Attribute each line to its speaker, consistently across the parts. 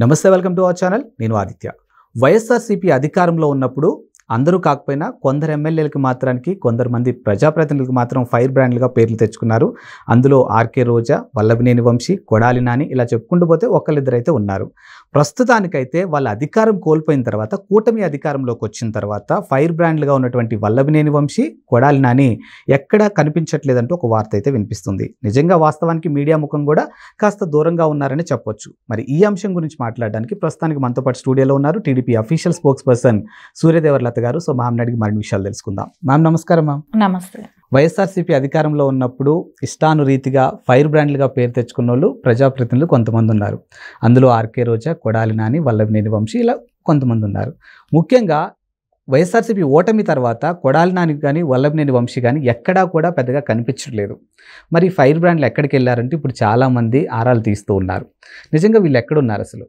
Speaker 1: నమస్తే welcome to our channel నేను ఆదిత్య వైఎస్ఆర్సీపీ అధికారంలో ఉన్నప్పుడు అందరూ కాకపోయినా కొందరు ఎమ్మెల్యేలకు మాత్రానికి కొందరు మంది ప్రజాప్రతినిధులకు మాత్రం ఫైర్ బ్రాండ్లుగా పేర్లు తెచ్చుకున్నారు అందులో ఆర్కే రోజా వల్లభనేని వంశీ కొడాలి నాని ఇలా చెప్పుకుంటూ పోతే ఒకళ్ళిద్దరైతే ఉన్నారు ప్రస్తుతానికైతే వాళ్ళ అధికారం కోల్పోయిన తర్వాత కూటమి అధికారంలోకి వచ్చిన తర్వాత ఫైర్ బ్రాండ్లుగా ఉన్నటువంటి వల్లభనేని వంశీ కొడాలి నాని ఎక్కడా కనిపించట్లేదంటూ ఒక వార్త అయితే వినిపిస్తుంది నిజంగా వాస్తవానికి మీడియా ముఖం కూడా కాస్త దూరంగా ఉన్నారని చెప్పొచ్చు మరి ఈ అంశం గురించి మాట్లాడడానికి ప్రస్తుతానికి మనతో పాటు స్టూడియోలో ఉన్నారు టీడీపీ అఫీషియల్ స్పోక్స్ పర్సన్ సూర్యదేవర్లత గారు సో మ్యామ్ అడిగి మరిన్ని విషయాలు తెలుసుకుందాం మ్యామ్ నమస్కారం మ్యామ్ నమస్తే వైఎస్ఆర్సీపీ అధికారంలో ఉన్నప్పుడు ఇష్టానురీతిగా ఫైర్ బ్రాండ్లుగా పేరు తెచ్చుకున్న వాళ్ళు ప్రజాప్రతినిధులు కొంతమంది ఉన్నారు అందులో ఆర్కే రోజా కొడాలి నాని వల్లభనేని వంశీ ఇలా కొంతమంది ఉన్నారు ముఖ్యంగా వైఎస్ఆర్సీపీ ఓటమి తర్వాత కొడాలి నాని కానీ వల్లభనేని వంశీ కానీ ఎక్కడా కూడా పెద్దగా కనిపించట్లేదు మరి ఫైర్ బ్రాండ్లు ఎక్కడికి వెళ్ళారంటే ఇప్పుడు చాలామంది ఆరాలు తీస్తూ ఉన్నారు నిజంగా వీళ్ళు ఎక్కడున్నారు అసలు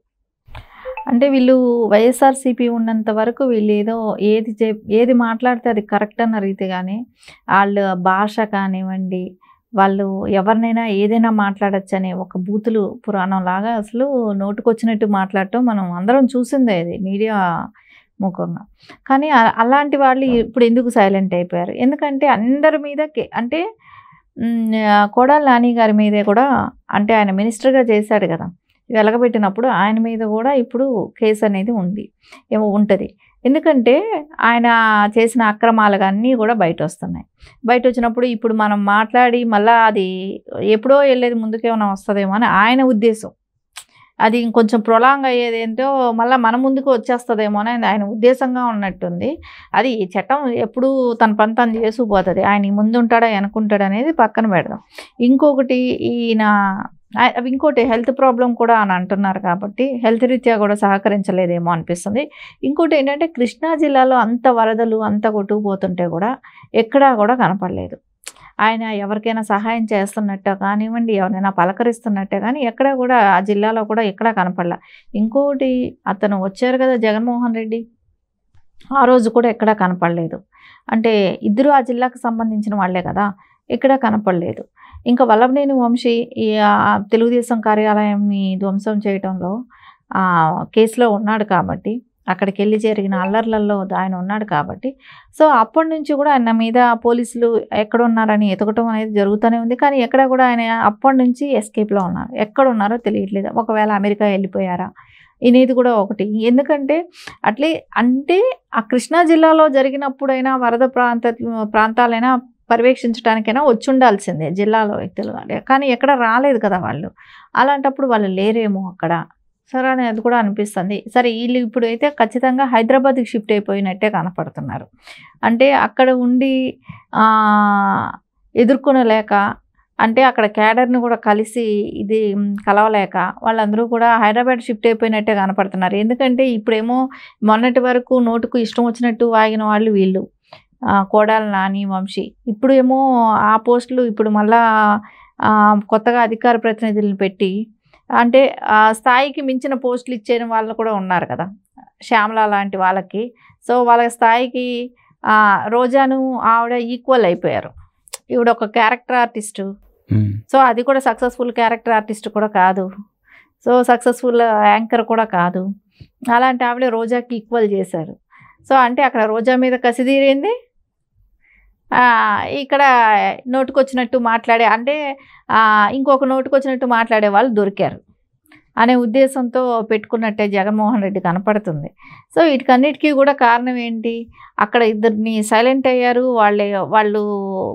Speaker 2: అంటే వీళ్ళు వైఎస్ఆర్సీపీ ఉన్నంత వరకు వీళ్ళు ఏదో ఏది ఏది మాట్లాడితే అది కరెక్ట్ అన్న రీతి కానీ వాళ్ళ భాష కానివ్వండి వాళ్ళు ఎవరినైనా ఏదైనా మాట్లాడచ్చు అనే ఒక బూతులు పురాణం లాగా అసలు నోటుకొచ్చినట్టు మాట్లాడటం మనం అందరం చూసిందే అది మీడియా ముఖంగా కానీ అలాంటి వాళ్ళు ఇప్పుడు ఎందుకు సైలెంట్ అయిపోయారు ఎందుకంటే అందరి మీద అంటే కొడాల నాని గారి మీదే కూడా అంటే ఆయన మినిస్టర్గా చేశాడు కదా వెలగబెట్టినప్పుడు ఆయన మీద కూడా ఇప్పుడు కేసు అనేది ఉంది ఏమో ఉంటుంది ఎందుకంటే ఆయన చేసిన అక్రమాలు అన్నీ కూడా బయట వస్తున్నాయి బయట వచ్చినప్పుడు ఇప్పుడు మనం మాట్లాడి మళ్ళీ అది ఎప్పుడో వెళ్ళేది ముందుకేమైనా వస్తుందేమో అని ఆయన ఉద్దేశం అది ఇంకొంచెం ప్రొలాంగ్ అయ్యేది ఏంటో మళ్ళీ మన ముందుకు వచ్చేస్తుందేమో అని ఆయన ఉద్దేశంగా ఉన్నట్టుంది అది ఈ చట్టం ఎప్పుడు తన పని తను చేసుకుపోతుంది ఆయన ముందు ఉంటాడా వెనుకుంటాడు అనేది పక్కన పెడదాం ఇంకొకటి ఈయన అవి ఇంకోటి హెల్త్ ప్రాబ్లం కూడా అని అంటున్నారు కాబట్టి హెల్త్ రీత్యా కూడా సహకరించలేదేమో అనిపిస్తుంది ఇంకోటి ఏంటంటే కృష్ణా జిల్లాలో అంత వరదలు అంత కొట్టుకుపోతుంటే కూడా ఎక్కడా కూడా కనపడలేదు ఆయన ఎవరికైనా సహాయం చేస్తున్నట్టే కానివ్వండి ఎవరైనా పలకరిస్తున్నట్టే కానీ ఎక్కడ కూడా ఆ జిల్లాలో కూడా ఎక్కడా కనపడలా ఇంకోటి అతను వచ్చారు కదా జగన్మోహన్ రెడ్డి ఆ రోజు కూడా ఎక్కడా కనపడలేదు అంటే ఇద్దరు ఆ జిల్లాకు సంబంధించిన వాళ్ళే కదా ఇక్కడ కనపడలేదు ఇంకా వల్లభనేని వంశీ ఈ తెలుగుదేశం కార్యాలయాన్ని ధ్వంసం చేయడంలో కేసులో ఉన్నాడు కాబట్టి అక్కడికి వెళ్ళి జరిగిన అల్లర్లలో ఆయన ఉన్నాడు కాబట్టి సో అప్పటి నుంచి కూడా ఆయన మీద పోలీసులు ఎక్కడున్నారని ఎతకటం అనేది జరుగుతూనే ఉంది కానీ ఎక్కడ కూడా ఆయన అప్పటి నుంచి ఎస్కేప్లో ఉన్నారు ఎక్కడున్నారో తెలియట్లేదు ఒకవేళ అమెరికా వెళ్ళిపోయారా ఇనేది కూడా ఒకటి ఎందుకంటే అట్లే అంటే ఆ కృష్ణా జిల్లాలో జరిగినప్పుడైనా వరద ప్రాంత ప్రాంతాలైనా పర్యవేక్షించడానికైనా వచ్చి ఉండాల్సిందే జిల్లాలో వ్యక్తులు కానీ ఎక్కడ రాలేదు కదా వాళ్ళు అలాంటప్పుడు వాళ్ళు లేరేమో అక్కడ సరే అనేది కూడా అనిపిస్తుంది సరే వీళ్ళు ఇప్పుడు అయితే ఖచ్చితంగా హైదరాబాద్కి షిఫ్ట్ అయిపోయినట్టే కనపడుతున్నారు అంటే అక్కడ ఉండి ఎదుర్కొనలేక అంటే అక్కడ క్యాడర్ని కూడా కలిసి ఇది కలవలేక వాళ్ళందరూ కూడా హైదరాబాద్ షిఫ్ట్ అయిపోయినట్టే కనపడుతున్నారు ఎందుకంటే ఇప్పుడేమో మొన్నటి వరకు నోటుకు ఇష్టం వచ్చినట్టు వాగిన వాళ్ళు వీళ్ళు కోడాల నాని వంశీ ఇప్పుడు ఏమో ఆ పోస్టులు ఇప్పుడు మళ్ళా కొత్తగా అధికార ప్రతినిధులను పెట్టి అంటే ఆ స్థాయికి మించిన పోస్టులు ఇచ్చిన వాళ్ళు కూడా ఉన్నారు కదా శ్యామల లాంటి వాళ్ళకి సో వాళ్ళ స్థాయికి రోజాను ఆవిడ ఈక్వల్ అయిపోయారు ఈవిడ ఒక క్యారెక్టర్ ఆర్టిస్టు సో అది కూడా సక్సెస్ఫుల్ క్యారెక్టర్ ఆర్టిస్ట్ కూడా కాదు సో సక్సెస్ఫుల్ యాంకర్ కూడా కాదు అలాంటి ఆవిడ రోజాకి ఈక్వల్ చేశారు సో అంటే అక్కడ రోజా మీద కసి తీరింది ఇక్కడ నోటుకొచ్చినట్టు మాట్లాడే అంటే ఇంకొక నోటుకొచ్చినట్టు మాట్లాడే వాళ్ళు దొరికారు అనే ఉద్దేశంతో పెట్టుకున్నట్టే జగన్మోహన్ రెడ్డి కనపడుతుంది సో వీటికన్నిటికీ కూడా కారణం ఏంటి అక్కడ ఇద్దరిని సైలెంట్ అయ్యారు వాళ్ళే వాళ్ళు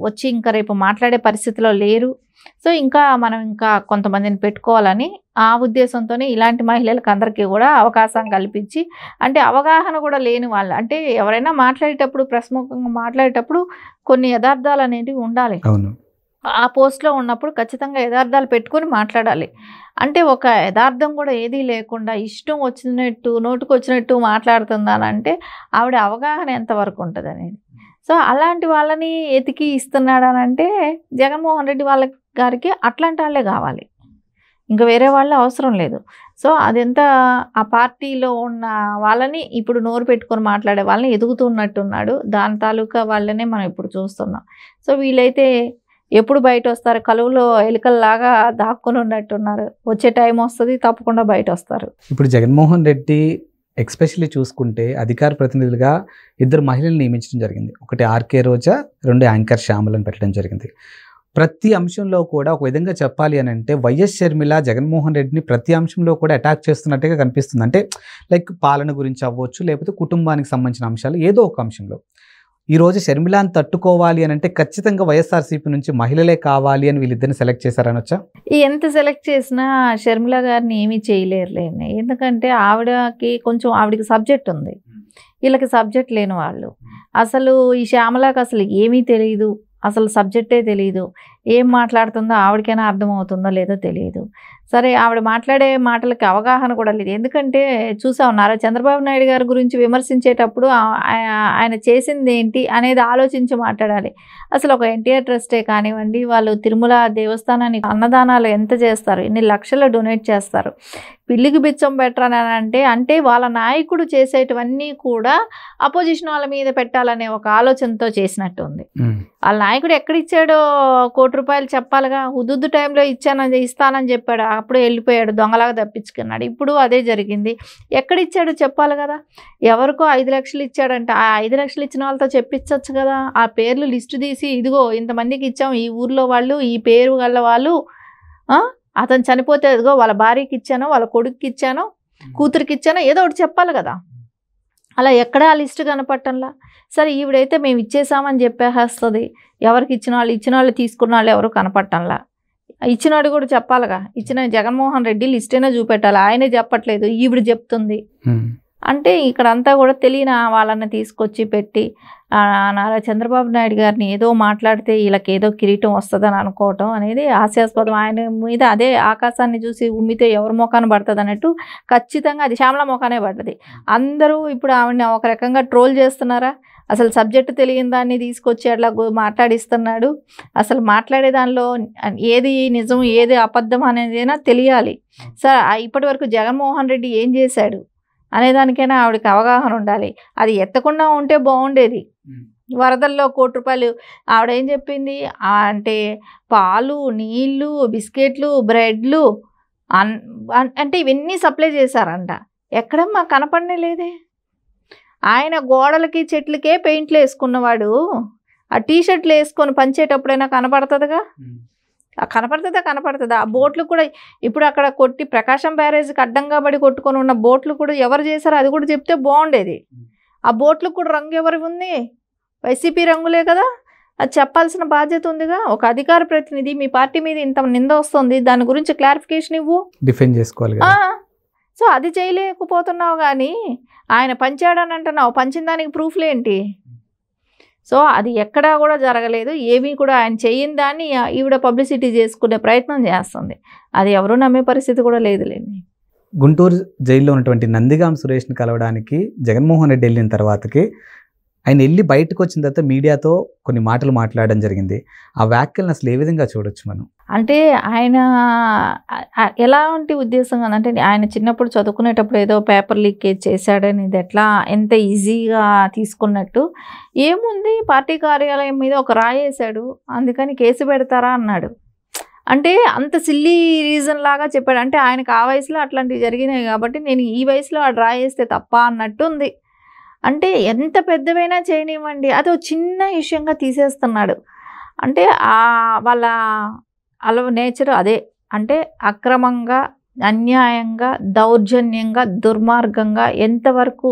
Speaker 2: వచ్చి ఇంకా రేపు మాట్లాడే పరిస్థితిలో లేరు సో ఇంకా మనం ఇంకా కొంతమందిని పెట్టుకోవాలని ఆ ఉద్దేశంతోనే ఇలాంటి మహిళలకు అందరికీ కూడా అవకాశం కల్పించి అంటే అవగాహన కూడా లేని వాళ్ళు అంటే ఎవరైనా మాట్లాడేటప్పుడు ప్రస్ముఖంగా మాట్లాడేటప్పుడు కొన్ని యథార్థాలు అనేటివి ఉండాలి ఆ పోస్ట్లో ఉన్నప్పుడు ఖచ్చితంగా యథార్థాలు పెట్టుకొని మాట్లాడాలి అంటే ఒక యథార్థం కూడా ఏదీ లేకుండా ఇష్టం వచ్చినట్టు నోటుకు వచ్చినట్టు మాట్లాడుతుందానంటే ఆవిడ అవగాహన ఎంతవరకు ఉంటుంది అనేది సో అలాంటి వాళ్ళని ఎతికి ఇస్తున్నాడనంటే జగన్మోహన్ రెడ్డి వాళ్ళకి గారికి అట్లాంటి వాళ్ళే కావాలి ఇంకా వేరే వాళ్ళ అవసరం లేదు సో అదెంత ఆ పార్టీలో ఉన్న వాళ్ళని ఇప్పుడు నోరు పెట్టుకొని మాట్లాడే వాళ్ళని ఎదుగుతున్నట్టున్నాడు దాని తాలూకా వాళ్ళనే మనం ఇప్పుడు చూస్తున్నాం సో వీళ్ళైతే ఎప్పుడు బయట వస్తారు కలువులో ఎలుకల్లాగా దాక్కుని ఉన్నట్టున్నారు వచ్చే టైం వస్తుంది తప్పకుండా బయట వస్తారు
Speaker 1: ఇప్పుడు జగన్మోహన్ రెడ్డి ఎక్స్పెషల్లీ చూసుకుంటే అధికార ప్రతినిధులుగా ఇద్దరు మహిళలు నియమించడం జరిగింది ఒకటి ఆర్కే రోజా రెండు యాంకర్ శ్యామలను పెట్టడం జరిగింది ప్రతి అంశంలో కూడా ఒక విధంగా చెప్పాలి అని అంటే వైఎస్ షర్మిల జగన్మోహన్ రెడ్డిని ప్రతి అంశంలో కూడా అటాక్ చేస్తున్నట్టుగా కనిపిస్తుంది అంటే లైక్ పాలన గురించి అవ్వచ్చు లేకపోతే కుటుంబానికి సంబంధించిన అంశాలు ఏదో ఒక అంశంలో ఈరోజు షర్మిలాని తట్టుకోవాలి అని అంటే ఖచ్చితంగా వైఎస్ఆర్సీపీ నుంచి మహిళలే కావాలి అని వీళ్ళిద్దరిని సెలెక్ట్ చేశారని వచ్చా
Speaker 2: ఎంత సెలెక్ట్ చేసినా షర్మిల గారిని ఏమీ చేయలేరులేండి ఎందుకంటే ఆవిడకి కొంచెం ఆవిడకి సబ్జెక్ట్ ఉంది hmm. వీళ్ళకి సబ్జెక్ట్ లేని వాళ్ళు hmm. అసలు ఈ శ్యామలాకి అసలు ఏమీ తెలియదు అసలు సబ్జెక్టే తెలియదు ఏం మాట్లాడుతుందో ఆవిడకైనా అర్థమవుతుందో లేదో తెలియదు సరే ఆవిడ మాట్లాడే మాటలకి అవగాహన కూడా లేదు ఎందుకంటే చూసా ఉన్నారు చంద్రబాబు నాయుడు గారి గురించి విమర్శించేటప్పుడు ఆయన చేసింది ఏంటి అనేది ఆలోచించి మాట్లాడాలి అసలు ఒక ఎన్టీఆర్ ట్రస్టే కానివ్వండి వాళ్ళు తిరుమల దేవస్థానానికి అన్నదానాలు ఎంత చేస్తారు ఎన్ని లక్షలు డొనేట్ చేస్తారు పిల్లికి బిచ్చం అని అంటే అంటే వాళ్ళ నాయకుడు చేసేటివన్నీ కూడా అపోజిషన్ వాళ్ళ మీద పెట్టాలనే ఒక ఆలోచనతో చేసినట్టు ఉంది వాళ్ళ నాయకుడు ఎక్కడిచ్చాడో కోటి రూపాయలు చెప్పాలిగా హుదుద్దు టైంలో ఇచ్చానని ఇస్తానని చెప్పాడు అప్పుడు వెళ్ళిపోయాడు దొంగలాగా తప్పించుకున్నాడు ఇప్పుడు అదే జరిగింది ఎక్కడ ఇచ్చాడు చెప్పాలి కదా ఎవరికో ఐదు లక్షలు ఇచ్చాడంటే ఆ ఐదు లక్షలు ఇచ్చిన వాళ్ళతో చెప్పించవచ్చు కదా ఆ పేర్లు లిస్ట్ తీసి ఇదిగో ఇంతమందికి ఇచ్చాం ఈ ఊర్లో వాళ్ళు ఈ పేరు గల వాళ్ళు అతను చనిపోతే ఇదిగో వాళ్ళ భార్యకి ఇచ్చాను వాళ్ళ కొడుకుకి ఇచ్చాను కూతురికి ఇచ్చాను ఏదో ఒకటి చెప్పాలి కదా అలా ఎక్కడ ఆ లిస్టు కనపట్టంలా సరే ఈవిడైతే మేము ఇచ్చేసామని చెప్పేస్తుంది ఎవరికి ఇచ్చిన వాళ్ళు ఇచ్చిన వాళ్ళు తీసుకున్న వాళ్ళు ఎవరు కనపట్టంలా ఇచ్చినాడు కూడా చెప్పాలిగా ఇచ్చిన జగన్మోహన్ రెడ్డి లిస్టేనే చూపెట్టాలి ఆయనే చెప్పట్లేదు ఈవిడ చెప్తుంది అంటే ఇక్కడంతా కూడా తెలియని వాళ్ళని తీసుకొచ్చి పెట్టి నారా చంద్రబాబు నాయుడు గారిని ఏదో మాట్లాడితే వీళ్ళకి ఏదో కిరీటం వస్తుందని అనుకోవటం అనేది హాస్యాస్పదం ఆయన మీద అదే ఆకాశాన్ని చూసి ఉమ్మితే ఎవరి మొఖాన పడుతుంది అన్నట్టు ఖచ్చితంగా అది శ్యామల మొఖానే పడ్డది అందరూ ఇప్పుడు ఆవిడని ఒక రకంగా ట్రోల్ చేస్తున్నారా అసలు సబ్జెక్టు తెలియని దాన్ని తీసుకొచ్చి అట్లా మాట్లాడిస్తున్నాడు అసలు మాట్లాడే దానిలో ఏది నిజం ఏది అబద్ధం అనేదైనా తెలియాలి సార్ ఇప్పటి వరకు జగన్మోహన్ రెడ్డి ఏం చేశాడు అనేదానికైనా ఆవిడకి అవగాహన ఉండాలి అది ఎత్తకుండా ఉంటే బాగుండేది వరదల్లో కోటి రూపాయలు ఆవిడ ఏం చెప్పింది అంటే పాలు నీళ్ళు బిస్కెట్లు బ్రెడ్లు అంటే ఇవన్నీ సప్లై చేశారంట ఎక్కడమ్మా కనపడనే లేదే ఆయన గోడలకి చెట్లకే పెయింట్లు వేసుకున్నవాడు ఆ టీషర్ట్లు వేసుకొని పంచేటప్పుడైనా కనపడుతుందిగా కనపడుతుందా కనపడుతుందా ఆ బోట్లు కూడా ఇప్పుడు అక్కడ కొట్టి ప్రకాశం బ్యారేజ్కి అడ్డంగా పడి కొట్టుకొని ఉన్న బోట్లు కూడా ఎవరు చేశారో అది కూడా చెప్తే బాగుండేది ఆ బోట్లకు కూడా రంగు ఎవరి ఉంది వైసీపీ రంగులే కదా అది చెప్పాల్సిన బాధ్యత ఉందిగా ఒక అధికార ప్రతినిధి మీ పార్టీ మీద ఇంత నింద వస్తుంది దాని గురించి క్లారిఫికేషన్ ఇవ్వు
Speaker 1: డిఫెండ్ చేసుకోవాలి
Speaker 2: సో అది చేయలేకపోతున్నావు కానీ ఆయన పంచాడని అంటున్నావు పంచిన దానికి ప్రూఫ్లేంటి సో అది ఎక్కడా కూడా జరగలేదు ఏమీ కూడా ఆయన చేయని దాన్ని ఈవిడ పబ్లిసిటీ చేసుకునే ప్రయత్నం చేస్తుంది అది ఎవరు నమ్మే పరిస్థితి కూడా లేదులేండి
Speaker 1: గుంటూరు జైల్లో ఉన్నటువంటి నందిగాం సురేష్ని కలవడానికి జగన్మోహన్ రెడ్డి వెళ్ళిన తర్వాతకి ఆయన వెళ్ళి బయటకు వచ్చిన తర్వాత మీడియాతో కొన్ని మాటలు మాట్లాడడం జరిగింది ఆ వ్యాఖ్యలను అసలు ఏ విధంగా చూడొచ్చు మనం
Speaker 2: అంటే ఆయన ఎలాంటి ఉద్దేశం అంటే ఆయన చిన్నప్పుడు చదువుకునేటప్పుడు ఏదో పేపర్ లీకేజ్ చేశాడని ఇది ఎట్లా ఎంత ఈజీగా తీసుకున్నట్టు ఏముంది పార్టీ కార్యాలయం మీద ఒక రాయేశాడు అందుకని కేసు పెడతారా అన్నాడు అంటే అంత సిల్లీ రీజన్ లాగా చెప్పాడు అంటే ఆయనకు ఆ వయసులో అట్లాంటివి జరిగినాయి కాబట్టి నేను ఈ వయసులో ఆ డ్రా చేస్తే తప్ప అన్నట్టు ఉంది అంటే ఎంత పెద్దవైనా చేయనివ్వండి అది చిన్న విషయంగా తీసేస్తున్నాడు అంటే వాళ్ళ అలవ నేచర్ అదే అంటే అక్రమంగా అన్యాయంగా దౌర్జన్యంగా దుర్మార్గంగా ఎంతవరకు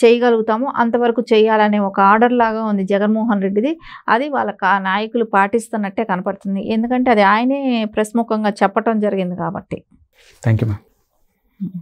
Speaker 2: చేయగలుగుతామో అంతవరకు చేయాలనే ఒక ఆర్డర్ లాగా ఉంది జగన్మోహన్ రెడ్డిది అది వాళ్ళ నాయకులు పాటిస్తున్నట్టే కనపడుతుంది ఎందుకంటే అది ఆయనే ప్రస్ముఖంగా చెప్పటం జరిగింది కాబట్టి
Speaker 1: థ్యాంక్ యూ మ్యామ్